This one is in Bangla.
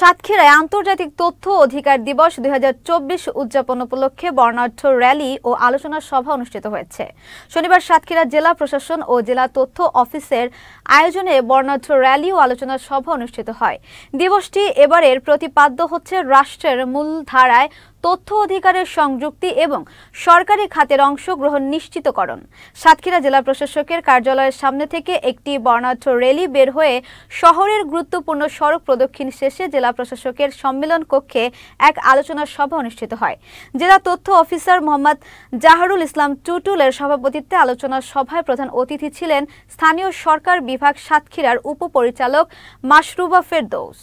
সাতক্ষীরায় আন্তর্জাতিক তথ্য অধিকার দিবস দুই উদযাপন উপলক্ষে বর্ণাঢ্য র্যালি ও আলোচনা সভা অনুষ্ঠিত হয়েছে শনিবার সাতক্ষীরা জেলা প্রশাসন ও জেলা তথ্য অফিসের আয়োজনে বর্ণাঢ্য র্যালি ও আলোচনা সভা অনুষ্ঠিত হয় দিবসটি এবারের প্রতিপাদ্য হচ্ছে রাষ্ট্রের মূল ধারায় তথ্য অধিকারের সংযুক্তি এবং সরকারি খাতের অংশগ্রহণ নিশ্চিতকরণ সাতক্ষীরা জেলা প্রশাসকের কার্যালয়ের সামনে থেকে একটি বর্ণাঢ্য র্যালি বের হয়ে শহরের গুরুত্বপূর্ণ সড়ক প্রদক্ষিণ শেষে জেলা প্রশাসকের সম্মেলন কক্ষে এক আলোচনা সভা অনুষ্ঠিত হয় জেলা তথ্য অফিসার মোহাম্মদ জাহারুল ইসলাম টুটুলের সভাপতিত্বে আলোচনা সভায় প্রধান অতিথি ছিলেন স্থানীয় সরকার বিভাগ সাতক্ষীরার উপপরিচালক মাসরুবা ফেরদৌস